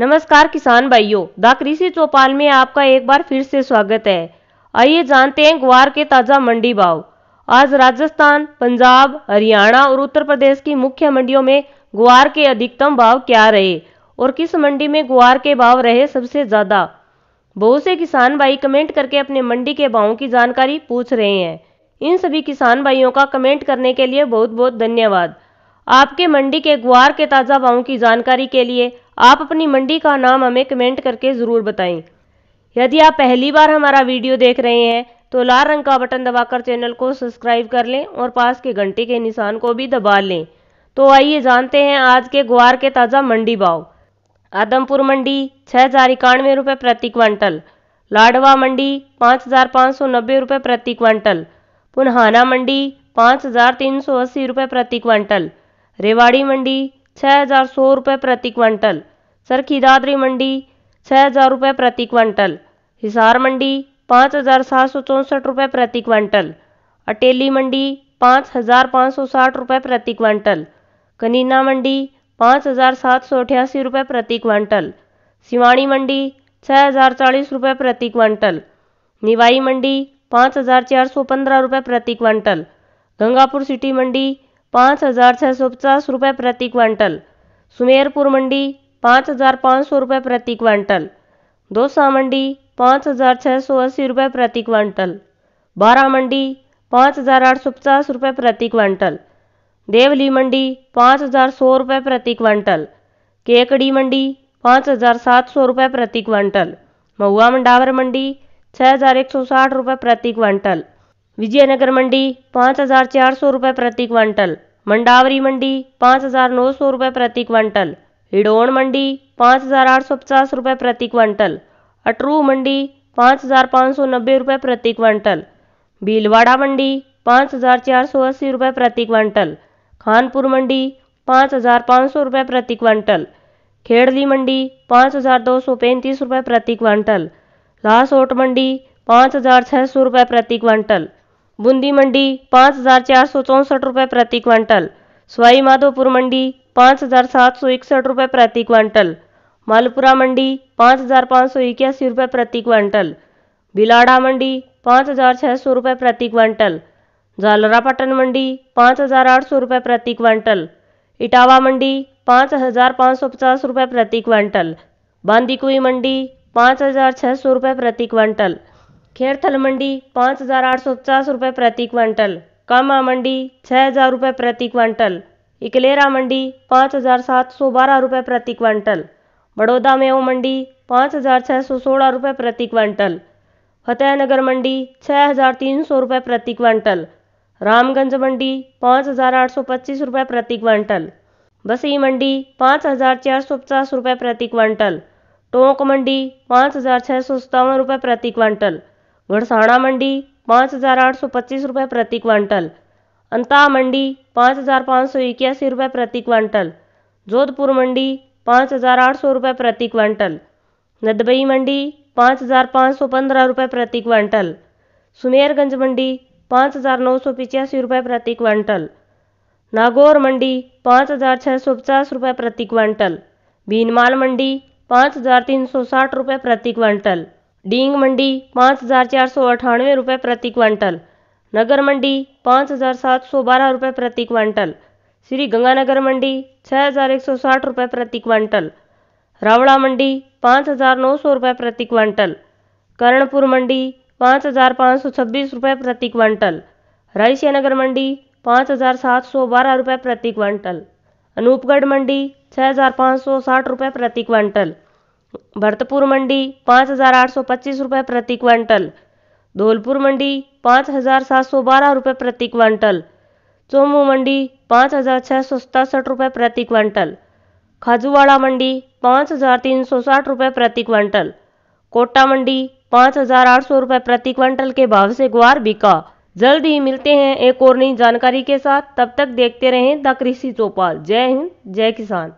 नमस्कार किसान भाइयों द कृषि चौपाल में आपका एक बार फिर से स्वागत है आइए जानते हैं ग्वार के ताज़ा मंडी भाव आज राजस्थान पंजाब हरियाणा और उत्तर प्रदेश की मुख्य मंडियों में ग्वार के अधिकतम भाव क्या रहे और किस मंडी में ग्वार के भाव रहे सबसे ज़्यादा बहुत से किसान भाई कमेंट करके अपने मंडी के भावों की जानकारी पूछ रहे हैं इन सभी किसान भाइयों का कमेंट करने के लिए बहुत बहुत धन्यवाद आपके मंडी के ग्वार के ताज़ा भावों की जानकारी के लिए आप अपनी मंडी का नाम हमें कमेंट करके ज़रूर बताएं यदि आप पहली बार हमारा वीडियो देख रहे हैं तो लाल रंग का बटन दबाकर चैनल को सब्सक्राइब कर लें और पास के घंटे के निशान को भी दबा लें तो आइए जानते हैं आज के ग्वार के ताज़ा मंडी भाव आदमपुर मंडी छः हज़ार इक्यानवे रुपये प्रति क्वांटल लाडवा मंडी पाँच हज़ार पाँच सौ नब्बे रुपये प्रति क्वांटल पुनहाना मंडी पाँच हज़ार तीन सौ अस्सी रुपये प्रति क्वांटल रेवाड़ी मंडी छः हज़ार सौ रुपये प्रति क्विंटल सर खिदादरी मंडी छः हज़ार रुपये प्रति क्विंटल हिसार मंडी पाँच हज़ार सात सौ चौंसठ रुपये प्रति क्विंटल अटेली मंडी पाँच हज़ार पाँच सौ साठ रुपये प्रति क्विंटल कनीना मंडी पाँच हज़ार सात सौ अठासी रुपये प्रति क्विंटल सिवानी मंडी छः हज़ार चालीस रुपये प्रति क्विंटल निवाई मंडी पाँच हज़ार चार सौ पंद्रह रुपये प्रति क्विंटल गंगापुर सिटी मंडी पाँच हजार छः सौ पचास रुपये प्रति क्वांटल सुमेरपुर मंडी पाँच हजार पाँच सौ रुपये प्रति क्वांटल दोसा मंडी पाँच हजार छः सौ अस्सी रुपये प्रति क्वांटल बारा मंडी पाँच हजार आठ सौ पचास रुपये प्रति क्वांटल देवली मंडी पाँच हजार सौ रुपये प्रति क्वांटल केकड़ी मंडी पाँच हजार सात सौ रुपये प्रति क्वांटल महुआ मंडावर मंडी छः हजार एक सौ साठ रुपये प्रति क्वांटल विजयनगर मंडी पाँच हज़ार चार सौ रुपये प्रति क्वांटल मंडावरी मंडी पाँच हज़ार नौ सौ रुपये प्रति क्वांटल हिडोन मंडी पाँच हज़ार आठ सौ पचास रुपये प्रति क्वांटल अटरू मंडी पाँच हज़ार पाँच सौ नब्बे रुपये प्रति क्वांटल भीलवाड़ा मंडी पाँच हज़ार चार सौ अस्सी रुपये प्रति क्वांटल खानपुर मंडी पाँच हज़ार पाँच सौ रुपये प्रति क्वांटल खेड़ली मंडी पाँच हज़ार दो सौ पैंतीस रुपये प्रति क्वांटल लासोट मंडी पाँच हज़ार छः सौ रुपये प्रति क्वांटल बूंदी मंडी पाँच हजार चार सौ चौंसठ रुपये प्रति क्वांटल सवाई माधोपुर मंडी पाँच हजार सात सौ इकसठ रुपये प्रति क्वांटल मालपुरा मंडी पाँच हजार पाँच सौ इक्यासी रुपये प्रति क्वांटल बिलाड़ा मंडी पाँच हजार छः सौ रुपये प्रति क्वांटल जालरापाटन मंडी पाँच हजार आठ सौ रुपये प्रति क्वांटल इटावा मंडी पाँच हजार पाँच सौ पचास रुपये प्रति क्वांटल बांदीकुई मंडी पाँच हजार छः सौ रुपये प्रति क्वांटल खेरथल मंडी पाँच हज़ार आठ सौ पचास रुपये प्रति क्वांटल कामा मंडी छः हज़ार रुपये प्रति क्वांटल इकलेरा मंडी पाँच हज़ार सात सौ बारह रुपये प्रति क्वांटल बड़ौदा मेव मंडी पाँच हज़ार छः सौ सोलह रुपये प्रति क्वांटल फतेहनगर मंडी छः हज़ार तीन सौ रुपये प्रति क्वांटल रामगंज मंडी पाँच हज़ार आठ सौ पच्चीस रुपये प्रति क्वांटल बसी मंडी पाँच हज़ार चार सौ पचास रुपये प्रति क्वांटल टोंक मंडी पाँच हज़ार छः सौ सत्तावन रुपये प्रति क्वांटल घड़साना मंडी पाँच हज़ार आठ सौ पच्चीस रुपये प्रति क्वांटल अंता मंडी पाँच हज़ार पाँच सौ इक्यासी रुपये प्रति क्वांटल जोधपुर मंडी पाँच हज़ार आठ सौ रुपये प्रति क्वांटल नदबई मंडी पाँच हज़ार पाँच सौ पंद्रह रुपये प्रति क्वांटल सुमेरगंज मंडी पाँच हज़ार नौ सौ पिचासी रुपये प्रति क्वांटल नागौर मंडी पाँच हज़ार छः सौ पचास रुपये प्रति क्वांटल भीनमाल मंडी पाँच हज़ार तीन सौ साठ रुपये प्रति क्वांटल डींग मंडी पाँच हज़ार चार सौ अठानवे रुपये प्रति क्वांटल नगर मंडी पाँच हज़ार सात सौ बारह रुपये प्रति क्वांटल श्री गंगानगर मंडी छः हज़ार एक सौ साठ रुपये प्रति क्वांटल रावड़ा मंडी पाँच हज़ार नौ सौ रुपये प्रति क्वांटल कर्णपुर मंडी पाँच हज़ार पाँच सौ छब्बीस रुपये प्रति क्वांटल रायसिया नगर मंडी पाँच हज़ार सात सौ बारह रुपये प्रति क्वांटल अनूपगढ़ मंडी छः हज़ार पाँच सौ साठ रुपये प्रति क्वांटल भरतपुर मंडी पाँच हज़ार आठ सौ पच्चीस रुपये प्रति क्वांटल धौलपुर मंडी पाँच हज़ार सात सौ बारह रुपये प्रति क्वांटल चोमू मंडी पाँच हज़ार छः सौ सतासठ रुपये प्रति क्वांटल खाजूवाड़ा मंडी पाँच हज़ार तीन सौ साठ रुपये प्रति क्वांटल कोटा मंडी पाँच हज़ार आठ सौ रुपये प्रति क्वांटल के भाव से ग्वार बिका जल्द ही मिलते हैं एक और नई जानकारी के साथ तब तक देखते रहें द कृषि चौपाल जय हिंद जय किसान